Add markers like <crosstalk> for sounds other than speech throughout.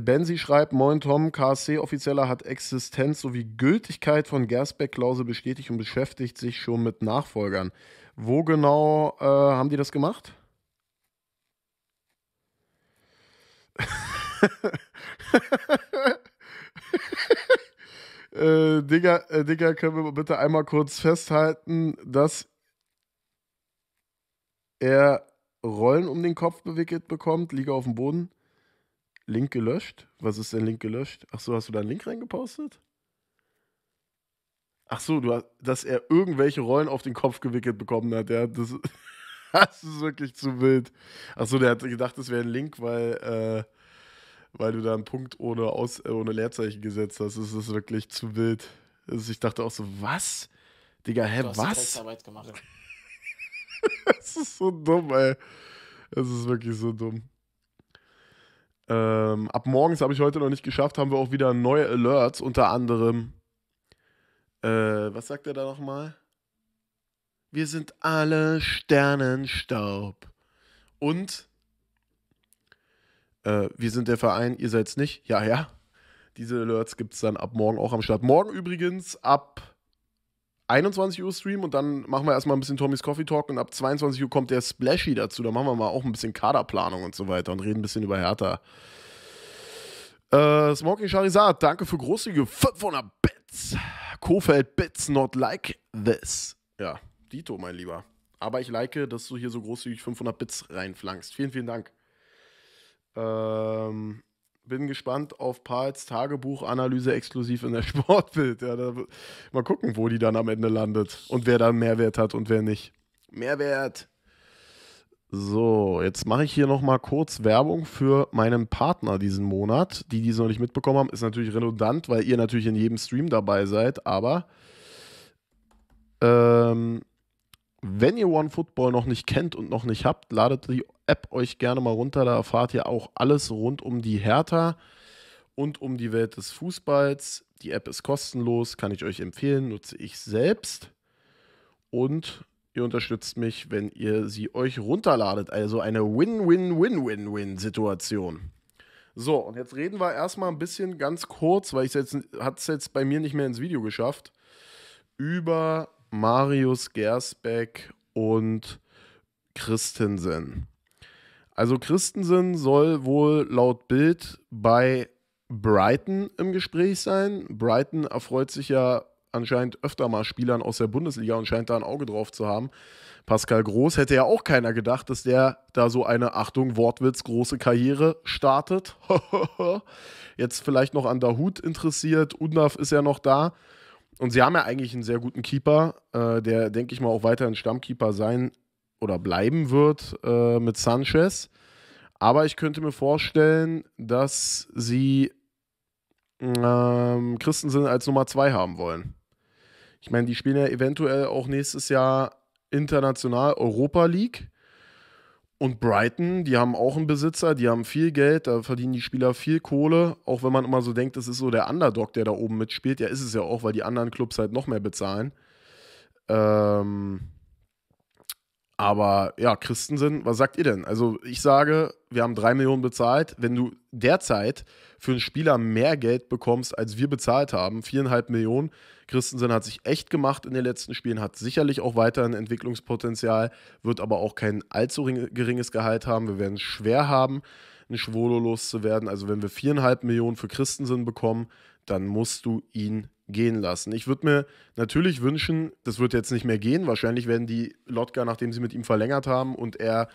Benzi schreibt, moin Tom, KSC-Offizieller hat Existenz sowie Gültigkeit von Gersbeck-Klausel bestätigt und beschäftigt sich schon mit Nachfolgern. Wo genau äh, haben die das gemacht? <laughs> äh, Digga, äh, Digga, können wir bitte einmal kurz festhalten, dass er Rollen um den Kopf bewickelt bekommt, liege auf dem Boden. Link gelöscht? Was ist denn Link gelöscht? Ach so, hast du da einen Link reingepostet? Ach so, du hast, dass er irgendwelche Rollen auf den Kopf gewickelt bekommen hat. Ja, das, <laughs> das ist wirklich zu wild. Ach so, der hat gedacht, das wäre ein Link, weil, äh, weil du da einen Punkt ohne, Aus, äh, ohne Leerzeichen gesetzt hast. Das ist wirklich zu wild. Also ich dachte auch so, was? Digga, hä, du hast was? Arbeit gemacht. <laughs> das ist so dumm, ey. Das ist wirklich so dumm. Ähm, ab morgens habe ich heute noch nicht geschafft, haben wir auch wieder neue Alerts, unter anderem. Äh, was sagt er da nochmal? Wir sind alle Sternenstaub. Und äh, wir sind der Verein, ihr seid's nicht. Ja, ja. Diese Alerts gibt es dann ab morgen auch am Start. Morgen übrigens ab 21 Uhr Stream und dann machen wir erstmal ein bisschen Tommys Coffee Talk und ab 22 Uhr kommt der Splashy dazu. Da machen wir mal auch ein bisschen Kaderplanung und so weiter und reden ein bisschen über Hertha. Äh, Smoking Charizard, danke für großzügige 500 Bits. Kofeld Bits not like this. Ja, Dito, mein Lieber. Aber ich like, dass du hier so großzügig 500 Bits reinflankst. Vielen, vielen Dank. Ähm, bin gespannt auf Pauls Tagebuchanalyse exklusiv in der <laughs> Sportbild. Ja, da, mal gucken, wo die dann am Ende landet und wer da Mehrwert hat und wer nicht. Mehrwert! So, jetzt mache ich hier nochmal kurz Werbung für meinen Partner diesen Monat. Die, die es noch nicht mitbekommen haben, ist natürlich redundant, weil ihr natürlich in jedem Stream dabei seid, aber ähm, wenn ihr OneFootball noch nicht kennt und noch nicht habt, ladet die App euch gerne mal runter. Da erfahrt ihr auch alles rund um die Hertha und um die Welt des Fußballs. Die App ist kostenlos, kann ich euch empfehlen, nutze ich selbst. Und ihr unterstützt mich, wenn ihr sie euch runterladet. Also eine Win-Win-Win-Win-Win-Situation. So, und jetzt reden wir erstmal ein bisschen ganz kurz, weil ich es jetzt, jetzt bei mir nicht mehr ins Video geschafft, über Marius Gersbeck und Christensen. Also Christensen soll wohl laut Bild bei Brighton im Gespräch sein. Brighton erfreut sich ja anscheinend öfter mal Spielern aus der Bundesliga und scheint da ein Auge drauf zu haben. Pascal Groß hätte ja auch keiner gedacht, dass der da so eine, Achtung, Wortwitz, große Karriere startet. <laughs> Jetzt vielleicht noch an Dahut interessiert. Undav ist ja noch da. Und sie haben ja eigentlich einen sehr guten Keeper, äh, der, denke ich mal, auch weiterhin Stammkeeper sein oder bleiben wird äh, mit Sanchez. Aber ich könnte mir vorstellen, dass sie ähm, Christensen als Nummer zwei haben wollen. Ich meine, die spielen ja eventuell auch nächstes Jahr international Europa League. Und Brighton, die haben auch einen Besitzer, die haben viel Geld, da verdienen die Spieler viel Kohle. Auch wenn man immer so denkt, das ist so der Underdog, der da oben mitspielt. Ja, ist es ja auch, weil die anderen Clubs halt noch mehr bezahlen. Ähm, aber ja, Christensen, was sagt ihr denn? Also ich sage, wir haben drei Millionen bezahlt. Wenn du derzeit für einen Spieler mehr Geld bekommst, als wir bezahlt haben, viereinhalb Millionen, Christensen hat sich echt gemacht in den letzten Spielen, hat sicherlich auch weiterhin Entwicklungspotenzial, wird aber auch kein allzu geringes Gehalt haben. Wir werden es schwer haben, einen Schwolo loszuwerden. Also wenn wir viereinhalb Millionen für Christensen bekommen, dann musst du ihn gehen lassen. Ich würde mir natürlich wünschen, das wird jetzt nicht mehr gehen. Wahrscheinlich werden die Lotka, nachdem sie mit ihm verlängert haben und er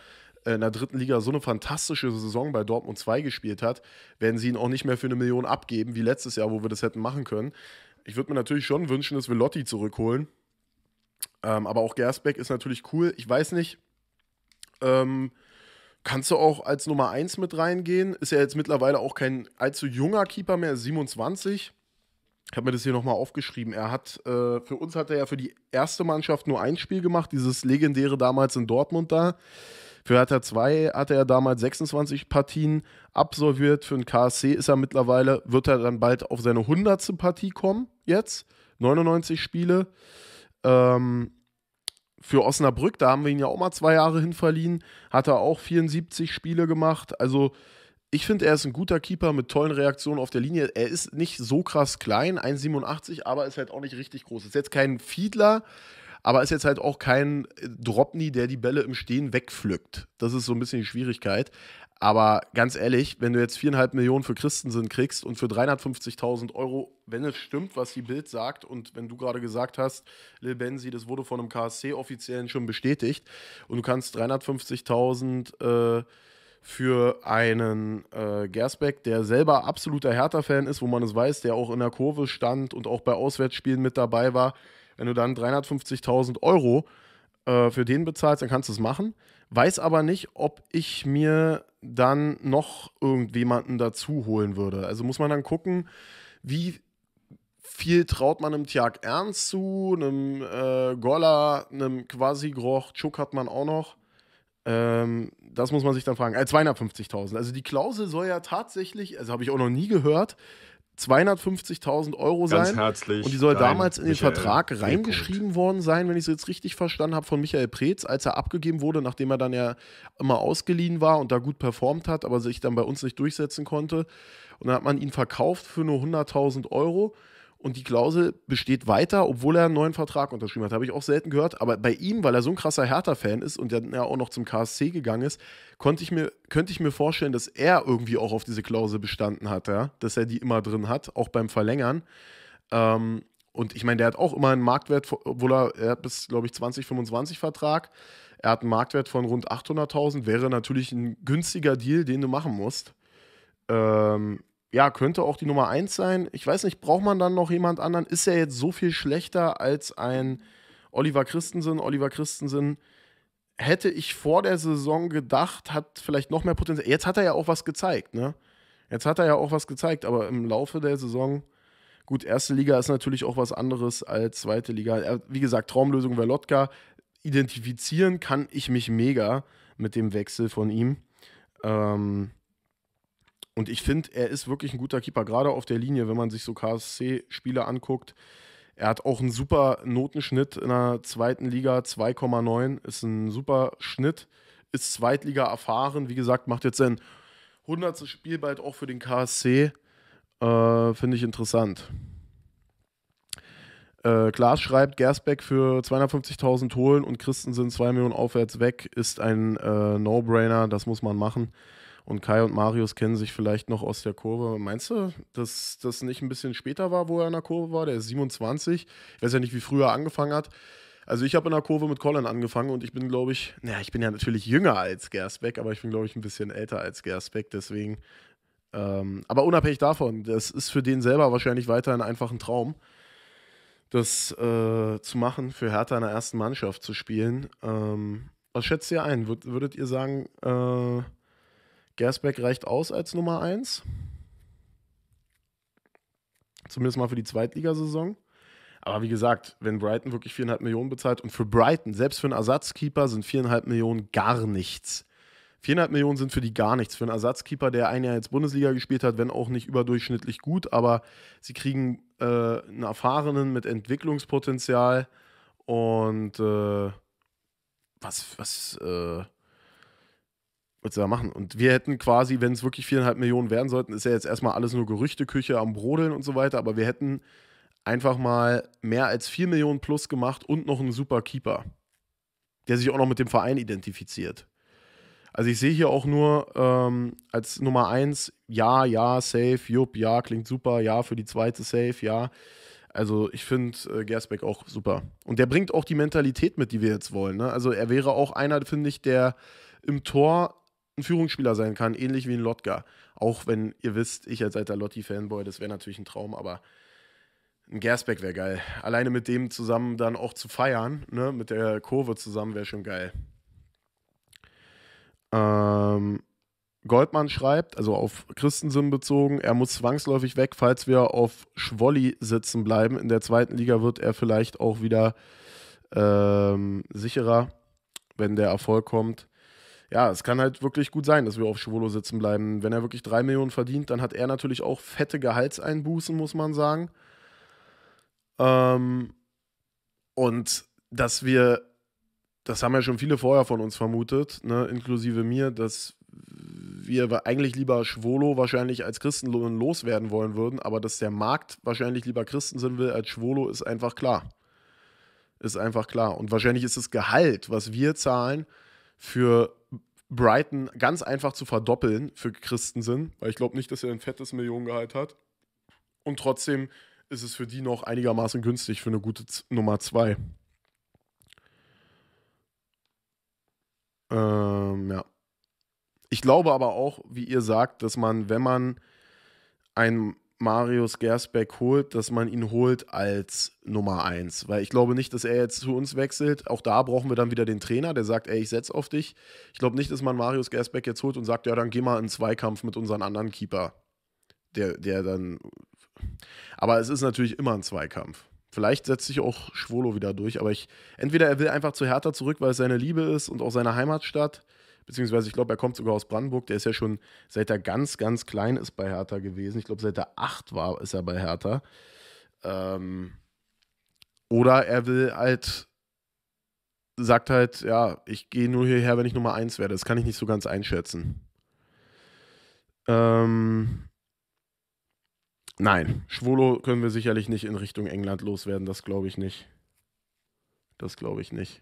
äh, in der dritten Liga so eine fantastische Saison bei Dortmund 2 gespielt hat, werden sie ihn auch nicht mehr für eine Million abgeben, wie letztes Jahr, wo wir das hätten machen können. Ich würde mir natürlich schon wünschen, dass wir Lotti zurückholen. Ähm, aber auch Gersbeck ist natürlich cool. Ich weiß nicht, ähm, kannst du auch als Nummer 1 mit reingehen? Ist ja jetzt mittlerweile auch kein allzu junger Keeper mehr, 27. Ich habe mir das hier nochmal aufgeschrieben. Er hat, äh, für uns hat er ja für die erste Mannschaft nur ein Spiel gemacht, dieses legendäre damals in Dortmund da. Für Hertha 2 hat er damals 26 Partien absolviert. Für den KSC ist er mittlerweile, wird er dann bald auf seine 100. Partie kommen jetzt. 99 Spiele. Ähm, für Osnabrück, da haben wir ihn ja auch mal zwei Jahre hin verliehen, hat er auch 74 Spiele gemacht. Also ich finde, er ist ein guter Keeper mit tollen Reaktionen auf der Linie. Er ist nicht so krass klein, 1,87, aber ist halt auch nicht richtig groß. Ist jetzt kein Fiedler, aber ist jetzt halt auch kein äh, Dropney, der die Bälle im Stehen wegpflückt. Das ist so ein bisschen die Schwierigkeit. Aber ganz ehrlich, wenn du jetzt viereinhalb Millionen für Christensen kriegst und für 350.000 Euro, wenn es stimmt, was die Bild sagt und wenn du gerade gesagt hast, Lil Benzi, das wurde von einem KSC-Offiziellen schon bestätigt und du kannst 350.000 äh, für einen äh, Gersbeck, der selber absoluter Hertha-Fan ist, wo man es weiß, der auch in der Kurve stand und auch bei Auswärtsspielen mit dabei war. Wenn du dann 350.000 Euro äh, für den bezahlst, dann kannst du es machen. Weiß aber nicht, ob ich mir dann noch irgendjemanden dazu holen würde. Also muss man dann gucken, wie viel traut man einem Tjag Ernst zu, einem äh, Golla, einem Quasi-Groch, Chuck hat man auch noch. Ähm, das muss man sich dann fragen. Äh, 250.000. Also die Klausel soll ja tatsächlich, also habe ich auch noch nie gehört, 250.000 Euro Ganz sein. Herzlich und die soll damals in den Michael Vertrag reingeschrieben worden sein, wenn ich es jetzt richtig verstanden habe, von Michael Preetz, als er abgegeben wurde, nachdem er dann ja immer ausgeliehen war und da gut performt hat, aber sich dann bei uns nicht durchsetzen konnte. Und dann hat man ihn verkauft für nur 100.000 Euro und die Klausel besteht weiter, obwohl er einen neuen Vertrag unterschrieben hat. Habe ich auch selten gehört. Aber bei ihm, weil er so ein krasser Hertha-Fan ist und dann ja auch noch zum KSC gegangen ist, konnte ich mir, könnte ich mir vorstellen, dass er irgendwie auch auf diese Klausel bestanden hat, ja? dass er die immer drin hat, auch beim Verlängern. Ähm, und ich meine, der hat auch immer einen Marktwert, obwohl er, er hat bis, glaube ich, 2025 Vertrag. Er hat einen Marktwert von rund 800.000. Wäre natürlich ein günstiger Deal, den du machen musst. Ähm, ja, könnte auch die Nummer 1 sein. Ich weiß nicht, braucht man dann noch jemand anderen? Ist er jetzt so viel schlechter als ein Oliver Christensen? Oliver Christensen hätte ich vor der Saison gedacht, hat vielleicht noch mehr Potenzial. Jetzt hat er ja auch was gezeigt, ne? Jetzt hat er ja auch was gezeigt, aber im Laufe der Saison, gut, erste Liga ist natürlich auch was anderes als zweite Liga. Wie gesagt, Traumlösung Velotka. Identifizieren kann ich mich mega mit dem Wechsel von ihm. Ähm, und ich finde, er ist wirklich ein guter Keeper, gerade auf der Linie, wenn man sich so KSC-Spiele anguckt. Er hat auch einen super Notenschnitt in der zweiten Liga, 2,9 ist ein super Schnitt, ist Zweitliga erfahren. Wie gesagt, macht jetzt sein 100. Spiel bald auch für den KSC. Äh, Finde ich interessant. Äh, Klaas schreibt, Gersbeck für 250.000 holen und Christensen 2 Millionen aufwärts weg, ist ein äh, No-Brainer, das muss man machen. Und Kai und Marius kennen sich vielleicht noch aus der Kurve. Meinst du, dass das nicht ein bisschen später war, wo er in der Kurve war? Der ist 27. Ich weiß ja nicht, wie früher er angefangen hat. Also ich habe in der Kurve mit Colin angefangen und ich bin, glaube ich, naja, ich bin ja natürlich jünger als Gersbeck, aber ich bin, glaube ich, ein bisschen älter als Gersbeck, deswegen. Ähm, aber unabhängig davon, das ist für den selber wahrscheinlich weiterhin einfach ein Traum, das äh, zu machen, für Hertha in der ersten Mannschaft zu spielen. Ähm, was schätzt ihr ein? Würdet ihr sagen, äh, Gersbeck reicht aus als Nummer 1. Zumindest mal für die Zweitligasaison. Aber wie gesagt, wenn Brighton wirklich 4,5 Millionen bezahlt und für Brighton, selbst für einen Ersatzkeeper, sind 4,5 Millionen gar nichts. 4,5 Millionen sind für die gar nichts. Für einen Ersatzkeeper, der ein Jahr jetzt Bundesliga gespielt hat, wenn auch nicht überdurchschnittlich gut, aber sie kriegen äh, einen Erfahrenen mit Entwicklungspotenzial und äh, was, was, äh, willst du da machen? Und wir hätten quasi, wenn es wirklich viereinhalb Millionen werden sollten, ist ja jetzt erstmal alles nur Gerüchteküche am Brodeln und so weiter, aber wir hätten einfach mal mehr als vier Millionen plus gemacht und noch einen super Keeper, der sich auch noch mit dem Verein identifiziert. Also ich sehe hier auch nur ähm, als Nummer eins, ja, ja, safe, jupp, ja, klingt super, ja, für die zweite safe, ja. Also ich finde äh, Gersbeck auch super. Und der bringt auch die Mentalität mit, die wir jetzt wollen. Ne? Also er wäre auch einer, finde ich, der im Tor ein Führungsspieler sein kann, ähnlich wie ein Lotka. Auch wenn ihr wisst, ich als alter Lotti-Fanboy, das wäre natürlich ein Traum, aber ein Gersbeck wäre geil. Alleine mit dem zusammen dann auch zu feiern, ne, mit der Kurve zusammen, wäre schon geil. Ähm, Goldmann schreibt, also auf Christensen bezogen, er muss zwangsläufig weg, falls wir auf Schwolli sitzen bleiben. In der zweiten Liga wird er vielleicht auch wieder ähm, sicherer, wenn der Erfolg kommt ja, es kann halt wirklich gut sein, dass wir auf Schwolo sitzen bleiben. Wenn er wirklich drei Millionen verdient, dann hat er natürlich auch fette Gehaltseinbußen, muss man sagen. Ähm, und dass wir, das haben ja schon viele vorher von uns vermutet, ne, inklusive mir, dass wir eigentlich lieber Schwolo wahrscheinlich als Christen loswerden wollen würden, aber dass der Markt wahrscheinlich lieber Christen sind will als Schwolo, ist einfach klar. Ist einfach klar. Und wahrscheinlich ist das Gehalt, was wir zahlen, für Brighton ganz einfach zu verdoppeln für Christensen, weil ich glaube nicht, dass er ein fettes Millionengehalt hat. Und trotzdem ist es für die noch einigermaßen günstig für eine gute Z Nummer 2. Ähm, ja. Ich glaube aber auch, wie ihr sagt, dass man, wenn man einen Marius Gersbeck holt, dass man ihn holt als Nummer 1. Weil ich glaube nicht, dass er jetzt zu uns wechselt. Auch da brauchen wir dann wieder den Trainer, der sagt, ey, ich setze auf dich. Ich glaube nicht, dass man Marius Gersbeck jetzt holt und sagt, ja, dann geh mal in Zweikampf mit unseren anderen Keeper. Der, der dann. Aber es ist natürlich immer ein Zweikampf. Vielleicht setzt sich auch Schwolo wieder durch, aber ich. Entweder er will einfach zu Hertha zurück, weil es seine Liebe ist und auch seine Heimatstadt beziehungsweise ich glaube, er kommt sogar aus Brandenburg. Der ist ja schon, seit er ganz, ganz klein ist bei Hertha gewesen. Ich glaube, seit er acht war, ist er bei Hertha. Ähm, oder er will halt, sagt halt, ja, ich gehe nur hierher, wenn ich Nummer eins werde. Das kann ich nicht so ganz einschätzen. Ähm, nein, Schwolo können wir sicherlich nicht in Richtung England loswerden. Das glaube ich nicht. Das glaube ich nicht.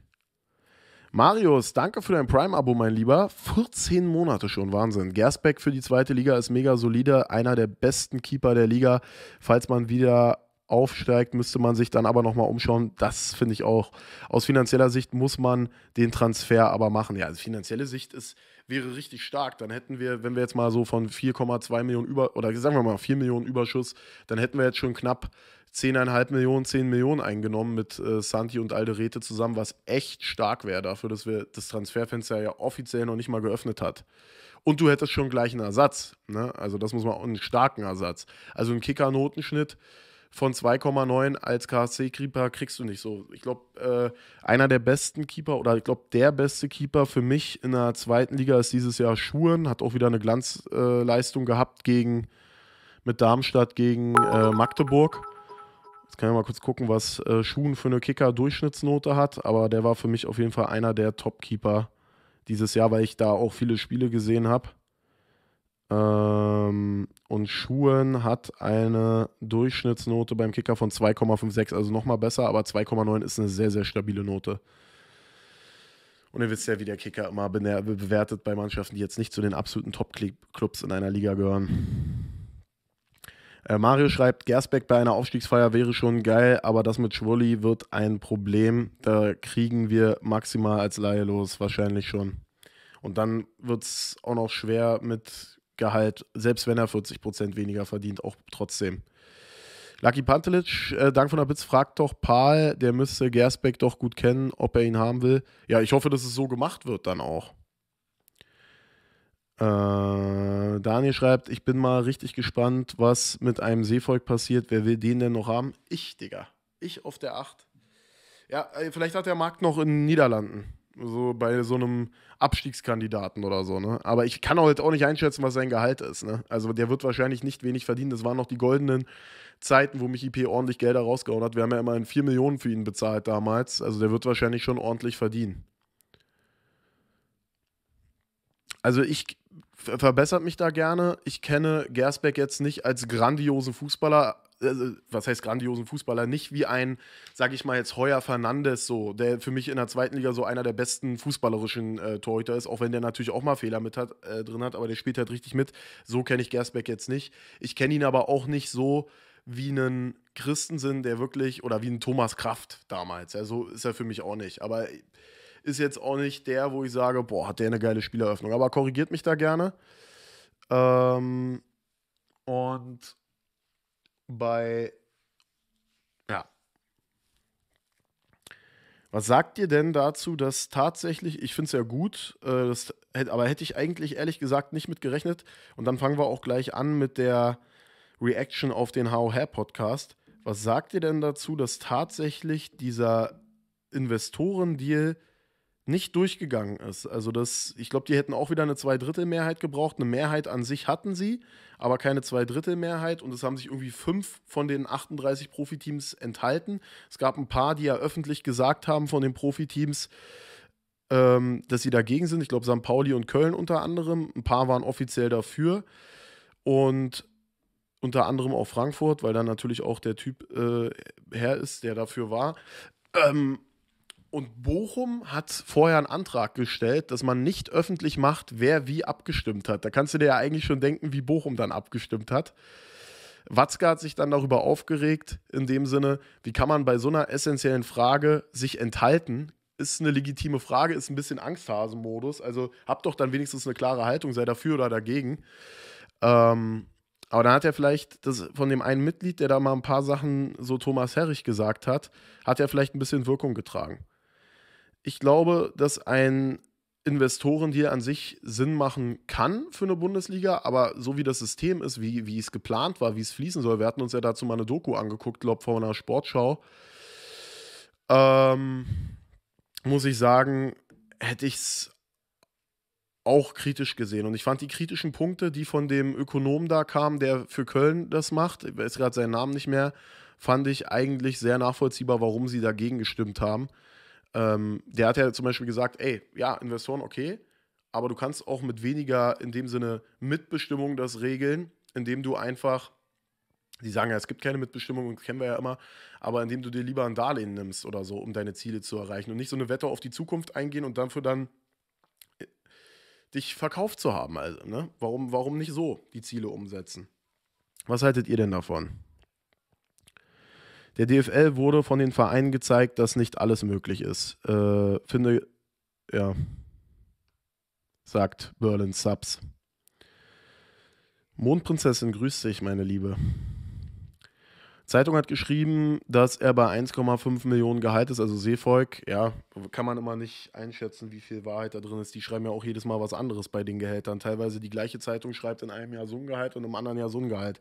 Marius, danke für dein Prime-Abo, mein Lieber. 14 Monate schon, Wahnsinn. Gersbeck für die zweite Liga ist mega solide, einer der besten Keeper der Liga. Falls man wieder aufsteigt, müsste man sich dann aber nochmal umschauen. Das finde ich auch. Aus finanzieller Sicht muss man den Transfer aber machen. Ja, also finanzielle Sicht ist, wäre richtig stark. Dann hätten wir, wenn wir jetzt mal so von 4,2 Millionen über, oder sagen wir mal 4 Millionen Überschuss, dann hätten wir jetzt schon knapp 10,5 Millionen, 10 Millionen eingenommen mit äh, Santi und Alderete zusammen, was echt stark wäre dafür, dass wir das Transferfenster ja offiziell noch nicht mal geöffnet hat. Und du hättest schon gleich einen Ersatz. Ne? Also das muss man, einen starken Ersatz. Also einen Kicker-Notenschnitt von 2,9 als KSC-Keeper kriegst du nicht so. Ich glaube, äh, einer der besten Keeper oder ich glaube, der beste Keeper für mich in der zweiten Liga ist dieses Jahr Schuren. Hat auch wieder eine Glanzleistung äh, gehabt gegen, mit Darmstadt gegen äh, Magdeburg. Jetzt kann ich mal kurz gucken, was äh, Schuhen für eine Kicker-Durchschnittsnote hat, aber der war für mich auf jeden Fall einer der Top-Keeper dieses Jahr, weil ich da auch viele Spiele gesehen habe. Ähm, und Schuhen hat eine Durchschnittsnote beim Kicker von 2,56, also nochmal besser, aber 2,9 ist eine sehr, sehr stabile Note. Und ihr wisst ja, wie der Kicker immer bewertet bei Mannschaften, die jetzt nicht zu den absoluten Top-Clubs in einer Liga gehören. Äh, Mario schreibt, Gersbeck bei einer Aufstiegsfeier wäre schon geil, aber das mit Schwolli wird ein Problem. Da kriegen wir maximal als Laie los, wahrscheinlich schon. Und dann wird es auch noch schwer mit Gehalt, selbst wenn er 40% weniger verdient, auch trotzdem. Lucky Pantelic, äh, Dank von der Bitz, fragt doch Paul, der müsste Gersbeck doch gut kennen, ob er ihn haben will. Ja, ich hoffe, dass es so gemacht wird dann auch. Äh, Daniel schreibt, ich bin mal richtig gespannt, was mit einem Seevolk passiert. Wer will den denn noch haben? Ich, Digga. Ich auf der 8. Ja, äh, vielleicht hat der Markt noch in den Niederlanden. So bei so einem Abstiegskandidaten oder so, ne? Aber ich kann halt auch nicht einschätzen, was sein Gehalt ist, ne? Also der wird wahrscheinlich nicht wenig verdienen. Das waren noch die goldenen Zeiten, wo mich IP ordentlich Gelder rausgehauen hat. Wir haben ja immerhin 4 Millionen für ihn bezahlt damals. Also der wird wahrscheinlich schon ordentlich verdienen. Also ich verbessert mich da gerne. Ich kenne Gersbeck jetzt nicht als grandiosen Fußballer, also, was heißt grandiosen Fußballer, nicht wie ein, sag ich mal jetzt Heuer Fernandes so, der für mich in der zweiten Liga so einer der besten fußballerischen äh, Torhüter ist, auch wenn der natürlich auch mal Fehler mit hat, äh, drin hat, aber der spielt halt richtig mit. So kenne ich Gersbeck jetzt nicht. Ich kenne ihn aber auch nicht so wie einen Christensen, der wirklich, oder wie ein Thomas Kraft damals. so also ist er für mich auch nicht. Aber ist jetzt auch nicht der, wo ich sage, boah, hat der eine geile Spieleröffnung. Aber korrigiert mich da gerne. Ähm, und bei. Ja. Was sagt ihr denn dazu, dass tatsächlich, ich finde es ja gut, äh, das, aber hätte ich eigentlich ehrlich gesagt nicht mit gerechnet. Und dann fangen wir auch gleich an mit der Reaction auf den How Hair Podcast. Was sagt ihr denn dazu, dass tatsächlich dieser Investorendeal nicht durchgegangen ist. Also das, ich glaube, die hätten auch wieder eine Zweidrittelmehrheit gebraucht. Eine Mehrheit an sich hatten sie, aber keine Zweidrittelmehrheit. Und es haben sich irgendwie fünf von den 38 Profiteams enthalten. Es gab ein paar, die ja öffentlich gesagt haben von den Profiteams, ähm, dass sie dagegen sind. Ich glaube, St. Pauli und Köln unter anderem. Ein paar waren offiziell dafür. Und unter anderem auch Frankfurt, weil da natürlich auch der Typ äh, Herr ist, der dafür war. Ähm, und Bochum hat vorher einen Antrag gestellt, dass man nicht öffentlich macht, wer wie abgestimmt hat. Da kannst du dir ja eigentlich schon denken, wie Bochum dann abgestimmt hat. Watzke hat sich dann darüber aufgeregt, in dem Sinne, wie kann man bei so einer essentiellen Frage sich enthalten? Ist eine legitime Frage, ist ein bisschen Angsthasenmodus. Also habt doch dann wenigstens eine klare Haltung, sei dafür oder dagegen. Ähm, aber dann hat er vielleicht das, von dem einen Mitglied, der da mal ein paar Sachen, so Thomas Herrich gesagt hat, hat er vielleicht ein bisschen Wirkung getragen ich glaube, dass ein Investoren Investorendeal an sich Sinn machen kann für eine Bundesliga, aber so wie das System ist, wie, wie es geplant war, wie es fließen soll, wir hatten uns ja dazu mal eine Doku angeguckt, glaube ich, vor einer Sportschau. Ähm, muss ich sagen, hätte ich es auch kritisch gesehen. Und ich fand die kritischen Punkte, die von dem Ökonomen da kamen, der für Köln das macht, ich weiß gerade seinen Namen nicht mehr, fand ich eigentlich sehr nachvollziehbar, warum sie dagegen gestimmt haben. Ähm, der hat ja zum Beispiel gesagt, ey, ja, Investoren, okay, aber du kannst auch mit weniger in dem Sinne Mitbestimmung das regeln, indem du einfach, die sagen ja, es gibt keine Mitbestimmung, das kennen wir ja immer, aber indem du dir lieber ein Darlehen nimmst oder so, um deine Ziele zu erreichen und nicht so eine Wette auf die Zukunft eingehen und dafür dann äh, dich verkauft zu haben. Also, ne? warum, warum nicht so die Ziele umsetzen? Was haltet ihr denn davon? der DFL wurde von den Vereinen gezeigt, dass nicht alles möglich ist. Äh, finde, ja, sagt Berlin Subs. Mondprinzessin grüßt sich, meine Liebe. Zeitung hat geschrieben, dass er bei 1,5 Millionen Gehalt ist, also Seevolk. Ja, kann man immer nicht einschätzen, wie viel Wahrheit da drin ist. Die schreiben ja auch jedes Mal was anderes bei den Gehältern. Teilweise die gleiche Zeitung schreibt in einem Jahr so ein Gehalt und im anderen Jahr so ein Gehalt.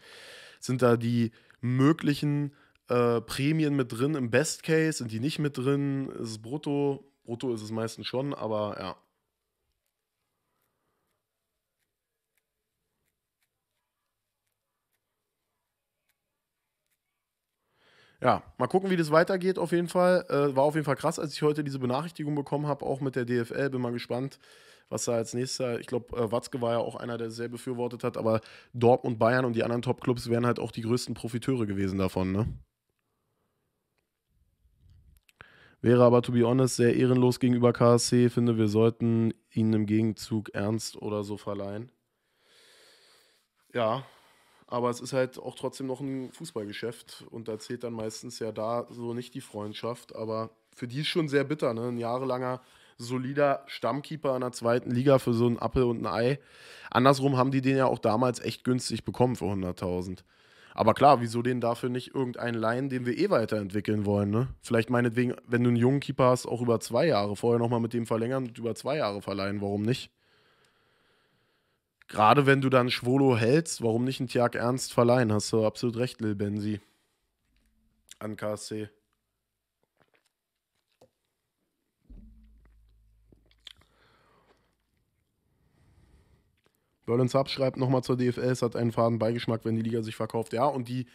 Sind da die möglichen äh, Prämien mit drin im Best Case, sind die nicht mit drin, ist es brutto. Brutto ist es meistens schon, aber ja. Ja, mal gucken, wie das weitergeht auf jeden Fall. Äh, war auf jeden Fall krass, als ich heute diese Benachrichtigung bekommen habe, auch mit der DFL. Bin mal gespannt, was da als nächster, ich glaube, äh, Watzke war ja auch einer, der sehr befürwortet hat, aber Dortmund, Bayern und die anderen Top-Clubs wären halt auch die größten Profiteure gewesen davon, ne? Wäre aber, to be honest, sehr ehrenlos gegenüber KSC. Finde, wir sollten ihnen im Gegenzug Ernst oder so verleihen. Ja, aber es ist halt auch trotzdem noch ein Fußballgeschäft und da zählt dann meistens ja da so nicht die Freundschaft. Aber für die ist schon sehr bitter, ne? Ein jahrelanger solider Stammkeeper in der zweiten Liga für so einen Appel und ein Ei. Andersrum haben die den ja auch damals echt günstig bekommen für 100.000. Aber klar, wieso den dafür nicht irgendeinen leihen, den wir eh weiterentwickeln wollen? Ne? Vielleicht meinetwegen, wenn du einen jungen Keeper hast, auch über zwei Jahre vorher nochmal mit dem verlängern und über zwei Jahre verleihen, warum nicht? Gerade wenn du dann Schwolo hältst, warum nicht einen Tiag Ernst verleihen? Hast du absolut recht, Lil Benzi. An KSC. Berlin Sub schreibt nochmal zur DFL, es hat einen faden Beigeschmack, wenn die Liga sich verkauft. Ja, und die,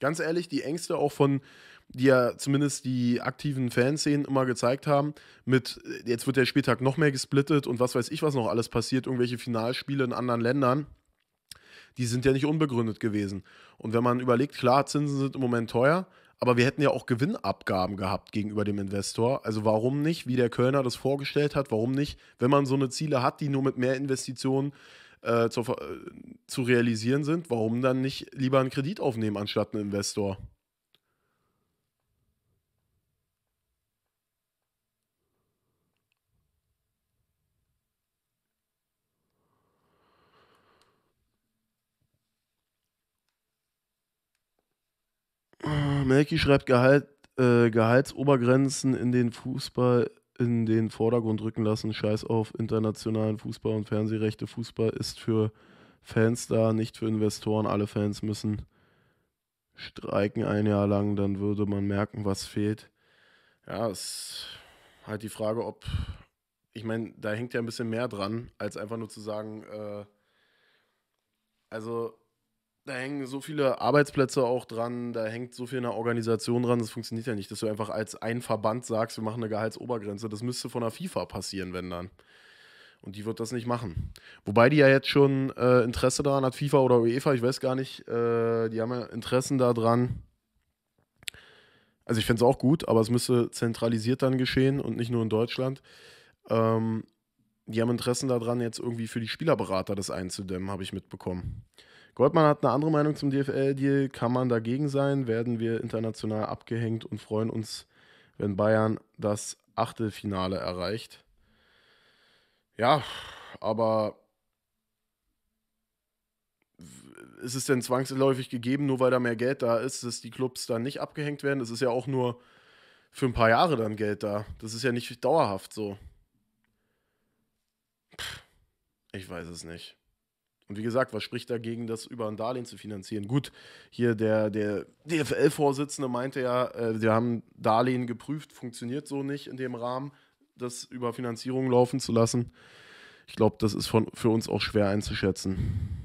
ganz ehrlich, die Ängste auch von, die ja zumindest die aktiven Fanszenen immer gezeigt haben, mit jetzt wird der Spieltag noch mehr gesplittet und was weiß ich, was noch alles passiert, irgendwelche Finalspiele in anderen Ländern, die sind ja nicht unbegründet gewesen. Und wenn man überlegt, klar, Zinsen sind im Moment teuer, aber wir hätten ja auch Gewinnabgaben gehabt gegenüber dem Investor. Also warum nicht, wie der Kölner das vorgestellt hat, warum nicht, wenn man so eine Ziele hat, die nur mit mehr Investitionen äh, zu, äh, zu realisieren sind, warum dann nicht lieber einen Kredit aufnehmen anstatt einen Investor? Melki schreibt Gehalt, äh, Gehaltsobergrenzen in den Fußball, in den Vordergrund rücken lassen, scheiß auf internationalen Fußball und Fernsehrechte. Fußball ist für Fans da, nicht für Investoren. Alle Fans müssen streiken ein Jahr lang, dann würde man merken, was fehlt. Ja, es ist halt die Frage, ob, ich meine, da hängt ja ein bisschen mehr dran, als einfach nur zu sagen, äh, also da hängen so viele Arbeitsplätze auch dran, da hängt so viel in der Organisation dran, das funktioniert ja nicht, dass du einfach als ein Verband sagst, wir machen eine Gehaltsobergrenze. Das müsste von der FIFA passieren, wenn dann. Und die wird das nicht machen. Wobei die ja jetzt schon äh, Interesse daran hat, FIFA oder UEFA, ich weiß gar nicht, äh, die haben ja Interessen daran. Also ich fände es auch gut, aber es müsste zentralisiert dann geschehen und nicht nur in Deutschland. Ähm, die haben Interessen daran, jetzt irgendwie für die Spielerberater das einzudämmen, habe ich mitbekommen. Goldmann hat eine andere Meinung zum DFL-Deal. Kann man dagegen sein? Werden wir international abgehängt und freuen uns, wenn Bayern das Achtelfinale erreicht? Ja, aber ist es denn zwangsläufig gegeben, nur weil da mehr Geld da ist, dass die Clubs dann nicht abgehängt werden? Das ist ja auch nur für ein paar Jahre dann Geld da. Das ist ja nicht dauerhaft so. Ich weiß es nicht. Und wie gesagt, was spricht dagegen, das über ein Darlehen zu finanzieren? Gut, hier der, der DFL-Vorsitzende meinte ja, äh, wir haben Darlehen geprüft, funktioniert so nicht in dem Rahmen, das über Finanzierung laufen zu lassen. Ich glaube, das ist von, für uns auch schwer einzuschätzen.